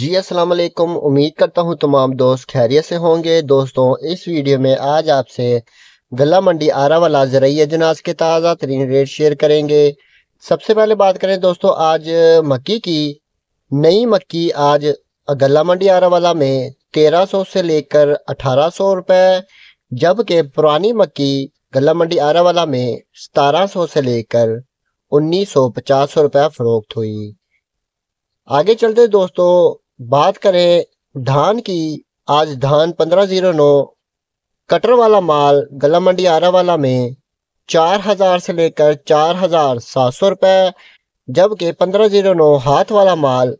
जी वालेकुम उम्मीद करता हूँ तमाम दोस्त खैरियत से होंगे दोस्तों इस वीडियो में आज आपसे गला मंडी आरा वाला ज़रिया जनाज के ताज़ा तरीन रेट शेयर करेंगे सबसे पहले बात करें दोस्तों आज मक्की की नई मक्की आज गला मंडी आरा वाला में 1300 से लेकर 1800 रुपए जबकि पुरानी मक्की गला मंडी आरा वाला में सौ से लेकर सौ रुपए फरोख्त हुई आगे चलते दोस्तों बात करें धान की आज धान पंद्रह जीरो नौ कटर वाला माल गला मंडी आरा वाला में चार हजार से लेकर चार हजार सात सौ रुपए जबकि पंद्रह जीरो नौ हाथ वाला माल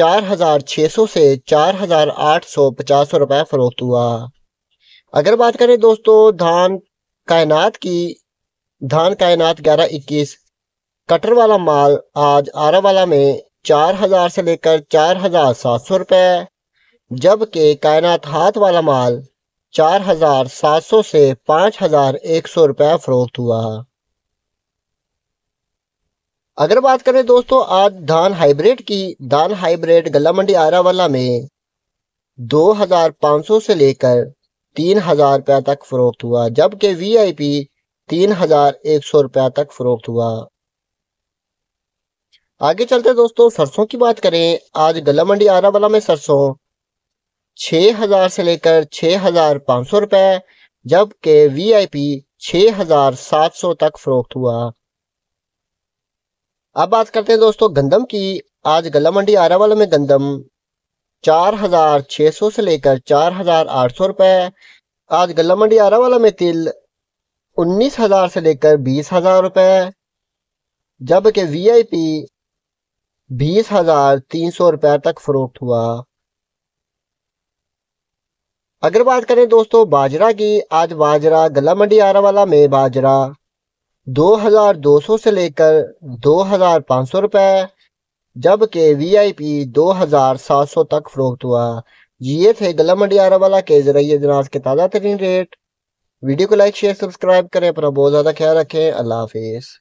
चार हजार छह सौ से चार हजार आठ सौ पचास रुपए फरोख्त हुआ अगर बात करें दोस्तों धान कायनात की धान कायनात ग्यारह इक्कीस कटर वाला माल आज आरा वाला में चार हजार से लेकर चार हजार सात सौ रुपये जबकि कायनात हाथ वाला माल चार हजार सात सौ से पांच हजार एक सौ रुपये फरोख्त हुआ अगर बात करें दोस्तों आज धान हाइब्रिड की धान हाइब्रिड गला मंडी आरावाला में दो हजार पाँच सौ से लेकर तीन हजार रुपये तक फरोख्त हुआ जबकि वीआईपी तीन हजार एक सौ रुपया तक फरोख्त हुआ आगे चलते दोस्तों सरसों की बात करें आज गला मंडी आरा वाला में सरसों 6000 हजार से लेकर 6500 हजार पाँच जबकि वी आई पी सात सौ तक फरोख्त हुआ अब बात करते हैं दोस्तों गंदम की आज गला मंडी आरा वाला में गंदम चार हजार सौ से लेकर चार हजार आठ सौ आज गला मंडी आरा वाला में तिल उन्नीस हजार से लेकर बीस हजार रुपये जबकि वी आई पी बीस हजार तीन सौ रुपए तक फरोख्त हुआ अगर बात करें दोस्तों बाजरा की आज बाजरा गला मंडी वाला में बाजरा दो हजार दो सौ से लेकर दो हजार पाँच सौ रुपए जबकि वी आई पी दो हजार सात सौ तक फरोख्त हुआ ये थे गला मंडी आरा वाला के जरिए जनाज के ताज़ा तरीन रेट वीडियो को लाइक शेयर सब्सक्राइब करें अपना बहुत ज़्यादा ख्याल रखें अल्लाह हाफिज़